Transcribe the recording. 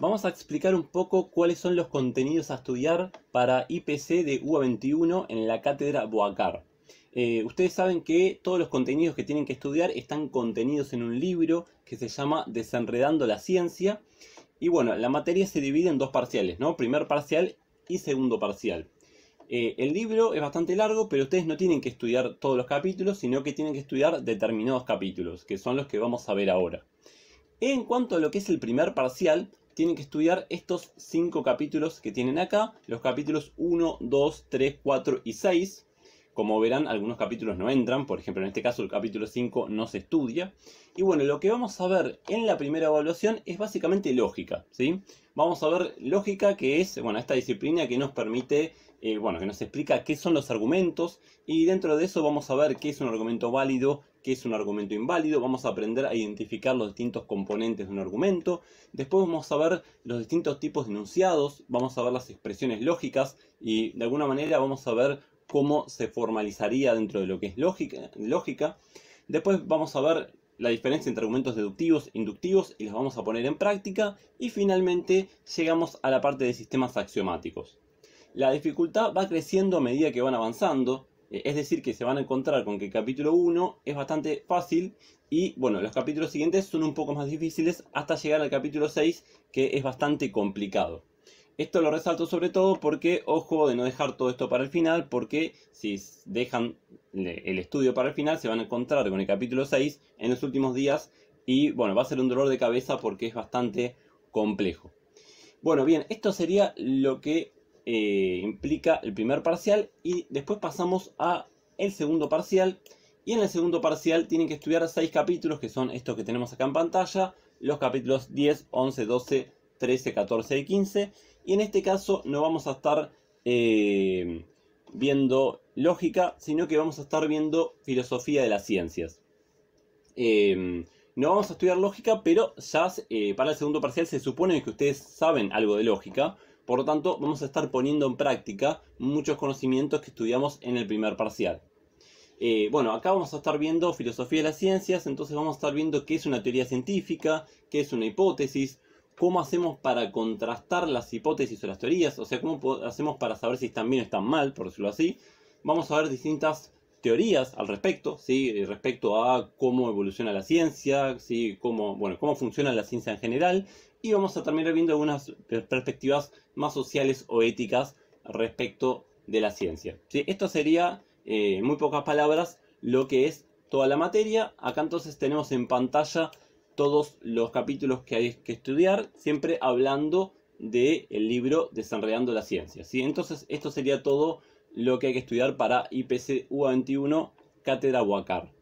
Vamos a explicar un poco cuáles son los contenidos a estudiar para IPC de UA21 en la cátedra Boacar. Eh, ustedes saben que todos los contenidos que tienen que estudiar están contenidos en un libro que se llama Desenredando la Ciencia. Y bueno, la materia se divide en dos parciales, ¿no? Primer parcial y segundo parcial. Eh, el libro es bastante largo, pero ustedes no tienen que estudiar todos los capítulos, sino que tienen que estudiar determinados capítulos, que son los que vamos a ver ahora. En cuanto a lo que es el primer parcial, tienen que estudiar estos cinco capítulos que tienen acá, los capítulos 1, 2, 3, 4 y 6. Como verán, algunos capítulos no entran, por ejemplo, en este caso el capítulo 5 no se estudia. Y bueno, lo que vamos a ver en la primera evaluación es básicamente lógica, ¿sí? Vamos a ver lógica, que es, bueno, esta disciplina que nos permite, eh, bueno, que nos explica qué son los argumentos, y dentro de eso vamos a ver qué es un argumento válido, qué es un argumento inválido, vamos a aprender a identificar los distintos componentes de un argumento, después vamos a ver los distintos tipos de enunciados, vamos a ver las expresiones lógicas y de alguna manera vamos a ver cómo se formalizaría dentro de lo que es lógica. lógica. Después vamos a ver la diferencia entre argumentos deductivos e inductivos y los vamos a poner en práctica. Y finalmente llegamos a la parte de sistemas axiomáticos. La dificultad va creciendo a medida que van avanzando. Eh, es decir, que se van a encontrar con que el capítulo 1 es bastante fácil y bueno, los capítulos siguientes son un poco más difíciles hasta llegar al capítulo 6 que es bastante complicado. Esto lo resalto sobre todo porque, ojo de no dejar todo esto para el final, porque si dejan el estudio para el final se van a encontrar con el capítulo 6 en los últimos días y bueno, va a ser un dolor de cabeza porque es bastante complejo. Bueno, bien, esto sería lo que eh, implica el primer parcial y después pasamos a el segundo parcial y en el segundo parcial tienen que estudiar seis capítulos que son estos que tenemos acá en pantalla, los capítulos 10, 11, 12, 13, 14 y 15 y en este caso no vamos a estar eh, viendo lógica, sino que vamos a estar viendo filosofía de las ciencias. Em, no vamos a estudiar lógica, pero ya eh, para el segundo parcial se supone que ustedes saben algo de lógica, por lo tanto, vamos a estar poniendo en práctica muchos conocimientos que estudiamos en el primer parcial. Eh, bueno, acá vamos a estar viendo filosofía de las ciencias, entonces vamos a estar viendo qué es una teoría científica, qué es una hipótesis, cómo hacemos para contrastar las hipótesis o las teorías, o sea, cómo hacemos para saber si están bien o están mal, por decirlo así. Vamos a ver distintas teorías al respecto, ¿sí? Eh, respecto a cómo evoluciona la ciencia, ¿sí? cómo, bueno, cómo funciona la ciencia en general, y vamos a terminar viendo algunas perspectivas más sociales o éticas respecto de la ciencia. ¿sí? Esto sería, eh, en muy pocas palabras, lo que es toda la materia. Acá entonces tenemos en pantalla todos los capítulos que hay que estudiar, siempre hablando del el libro Desenredando la Ciencia. ¿sí? Entonces esto sería todo lo que hay que estudiar para IPC U21 Cátedra Huacar.